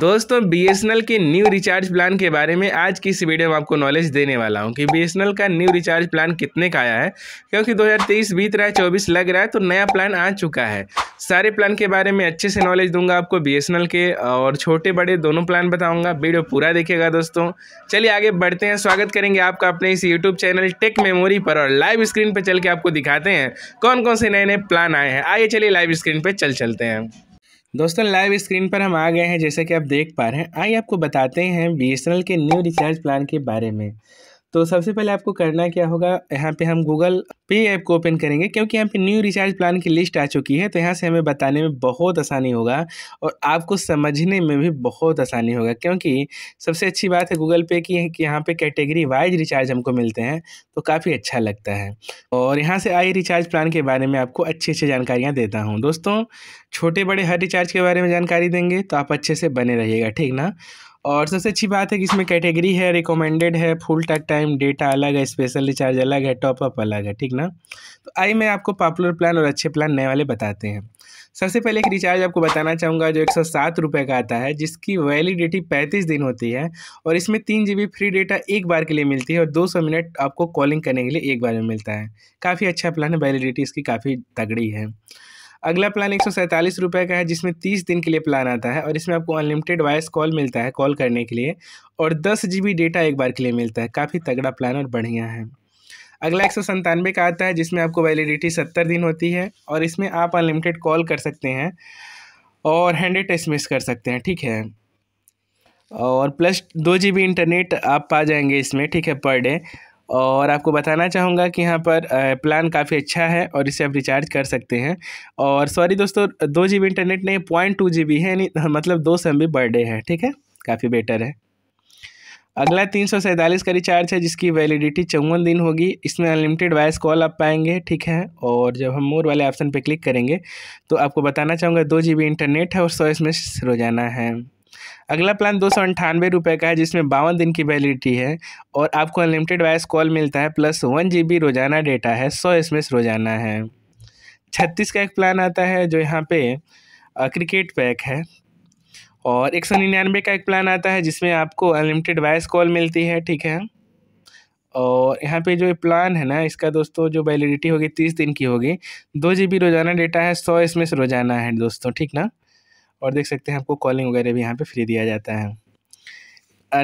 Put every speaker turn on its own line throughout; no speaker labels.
दोस्तों बीएसएनएल के new recharge plan के बारे में आज की इस वीडियो में आपको नॉलेज देने वाला हूं कि बीएसएनएल का न्यू रिचार्ज प्लान कितने का आया है क्योंकि 2023 बीत रहा है 24 लग रहा है तो नया प्लान आ चुका है सारे प्लान के बारे में अच्छे से नॉलेज दूंगा आपको बीएसएनएल के और छोटे बड़े दोनों प्लान बताऊँगा वीडियो पूरा देखेगा दोस्तों चलिए आगे बढ़ते हैं स्वागत करेंगे आपका अपने इस यूट्यूब चैनल टेक मेमोरी पर और लाइव स्क्रीन पर चल के आपको दिखाते हैं कौन कौन से नए नए प्लान आए हैं आइए चलिए लाइव स्क्रीन पर चल चलते हैं दोस्तों लाइव स्क्रीन पर हम आ गए हैं जैसे कि आप देख पा रहे हैं आइए आपको बताते हैं बी के न्यू रिचार्ज प्लान के बारे में तो सबसे पहले आपको करना क्या होगा यहाँ पे हम गूगल पे ऐप को ओपन करेंगे क्योंकि यहाँ पे न्यू रिचार्ज प्लान की लिस्ट आ चुकी है तो यहाँ से हमें बताने में बहुत आसानी होगा और आपको समझने में भी बहुत आसानी होगा क्योंकि सबसे अच्छी बात है गूगल पे की कि यहाँ पे कैटेगरी वाइज रिचार्ज हमको मिलते हैं तो काफ़ी अच्छा लगता है और यहाँ से आई रिचार्ज प्लान के बारे में आपको अच्छी अच्छी जानकारियाँ देता हूँ दोस्तों छोटे बड़े हर रिचार्ज के बारे में जानकारी देंगे तो आप अच्छे से बने रहिएगा ठीक ना और सबसे अच्छी बात है कि इसमें कैटेगरी है रिकमेंडेड है फुल टक टाइम डेटा अलग है स्पेशल रिचार्ज अलग है टॉपअप अलग है ठीक ना ना तो आई मैं आपको पॉपुलर प्लान और अच्छे प्लान नए वाले बताते हैं सबसे पहले एक रिचार्ज आपको बताना चाहूँगा जो एक सौ सात रुपये का आता है जिसकी वैलिडिटी पैंतीस दिन होती है और इसमें तीन जी फ्री डेटा एक बार के लिए मिलती है और दो सौ मिनट आपको कॉलिंग करने के लिए एक बार में मिलता है काफ़ी अच्छा प्लान है वैलिडिटी इसकी काफ़ी तगड़ी है अगला प्लान एक सौ का है जिसमें तीस दिन के लिए प्लान आता है और इसमें आपको अनलिमिटेड वॉइस कॉल मिलता है कॉल करने के लिए और दस जी डेटा एक बार के लिए मिलता है काफ़ी तगड़ा प्लान और बढ़िया है अगला एक सौ संतानवे का आता है जिसमें आपको वैलिडिटी सत्तर दिन होती है और इसमें आप अनलिमिटेड कॉल कर सकते हैं और हंड्रेड एस कर सकते हैं ठीक है और प्लस दो जी बी इंटरनेट आप पा जाएंगे इसमें ठीक है पर डे और आपको बताना चाहूँगा कि यहाँ पर प्लान काफ़ी अच्छा है और इसे आप रिचार्ज कर सकते हैं और सॉरी दोस्तों दो जी बी इंटरनेट नहीं पॉइंट टू जी बी है मतलब दो सौ एम बी पर डे है ठीक है काफ़ी बेटर है अगला तीन सौ सैंतालीस का रिचार्ज है जिसकी वैलिडिटी चौवन दिन होगी इसमें अनलिमिटेड वॉइस कॉल आप पाएंगे ठीक है और जब हम मोर वाले ऑप्शन पे क्लिक करेंगे तो आपको बताना चाहूँगा दो जी इंटरनेट है और सौ इसमें रोजाना है अगला प्लान दो सौ अंठानवे रुपये का है जिसमें बावन दिन की वैलिडिटी है और आपको अनलिमिटेड वॉइस कॉल मिलता है प्लस वन जी बी रोजाना डेटा है सौ एस एम एस रोजाना है छत्तीस का एक प्लान आता है जो यहाँ पे क्रिकेट पैक है और एक सौ निन्यानवे का एक प्लान आता है जिसमें आपको अनलिमिटेड वॉइस कॉल मिलती है ठीक है और यहाँ पे जो प्लान है ना इसका दोस्तों जो वैलिडिटी होगी तीस दिन की होगी दो जी बी रोज़ाना डेटा है सौ एस रोज़ाना है दोस्तों ठीक ना और देख सकते हैं आपको कॉलिंग वगैरह भी यहाँ पर फ्री दिया जाता है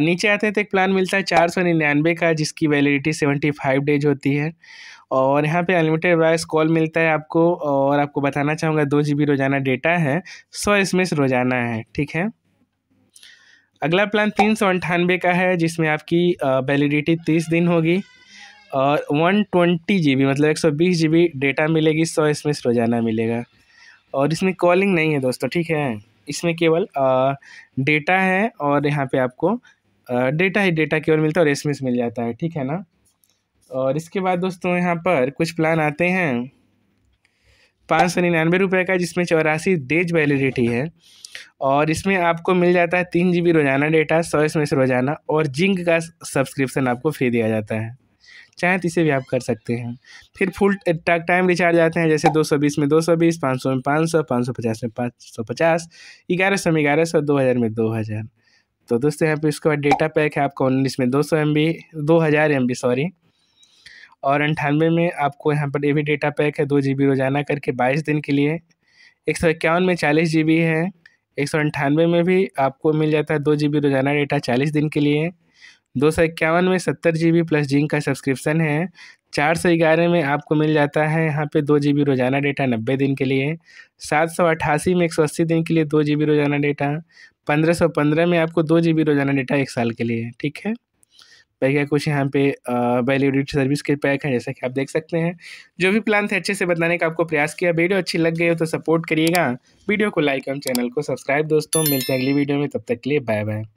नीचे आते हैं तो एक प्लान मिलता है चार सौ निन्यानवे का जिसकी वैलिडिटी सेवेंटी फाइव डेज होती है और यहाँ पे अनलिमिटेड वॉइस कॉल मिलता है आपको और आपको बताना चाहूँगा दो जी बी रोज़ाना डेटा है सौ एस एस रोज़ाना है ठीक है अगला प्लान तीन सौ अंठानवे का है जिसमें आपकी वैलिडिटी तीस दिन होगी और वन ट्वेंटी जी बी मतलब एक सौ बीस जी बी डेटा मिलेगी सौ एस एस रोज़ाना मिलेगा और इसमें कॉलिंग नहीं है दोस्तों ठीक है इसमें केवल डेटा है और यहाँ पे आपको डेटा ही डेटा केवल मिलता है और एसमिस मिल जाता है ठीक है ना और इसके बाद दोस्तों यहाँ पर कुछ प्लान आते हैं पाँच सौ निन्यानवे रुपये का जिसमें चौरासी डेज वैलिडिटी है और इसमें आपको मिल जाता है तीन जी रोज़ाना डेटा सौ एस रोज़ाना और जिंक का सब्सक्रिप्शन आपको फ्री दिया जाता है चाहे तो इसे भी आप कर सकते हैं फिर फुल टाक टाइम रिचार्ज आते हैं जैसे दो सौ बीस में दो सौ बीस पाँच सौ में पाँच पाँच सौ सौ पचास में पाँच सौ पचास ग्यारह सौ में ग्यारह सौ दो हज़ार में दो हज़ार तो दोस्तों यहाँ पे उसके बाद डेटा पैक है आपका उन्नीस में दो सौ एम बी दो हज़ार एम बी सॉरी और अंठानवे में आपको यहाँ पर ये भी डेटा पैक है दो जी बी रोजाना करके बाईस दिन के लिए एक सौ इक्यावन में चालीस जी बी है एक सौ अंठानवे में भी आपको मिल जाता है दो जी बी रोजाना डेटा चालीस दिन के लिए दो सौ इक्यावन में सत्तर जी बी प्लस जिंक का सब्सक्रिप्शन है चार सौ ग्यारह में आपको मिल जाता है यहाँ पे दो जी रोज़ाना डेटा नब्बे दिन के लिए सात सौ अट्ठासी में एक सौ अस्सी दिन के लिए दो जी रोज़ाना डेटा पंद्रह सौ पंद्रह में आपको दो जी रोज़ाना डेटा एक साल के लिए ठीक है बैगया कुछ यहाँ पे वैल्यूडिट सर्विस के पैक हैं जैसा कि आप देख सकते हैं जो भी प्लान थे अच्छे से बताने का आपको प्रयास किया वीडियो अच्छी लग गई हो तो सपोर्ट करिएगा वीडियो को लाइक एवं चैनल को सब्सक्राइब दोस्तों मिलते हैं अगली वीडियो में तब तक के लिए बाय बाय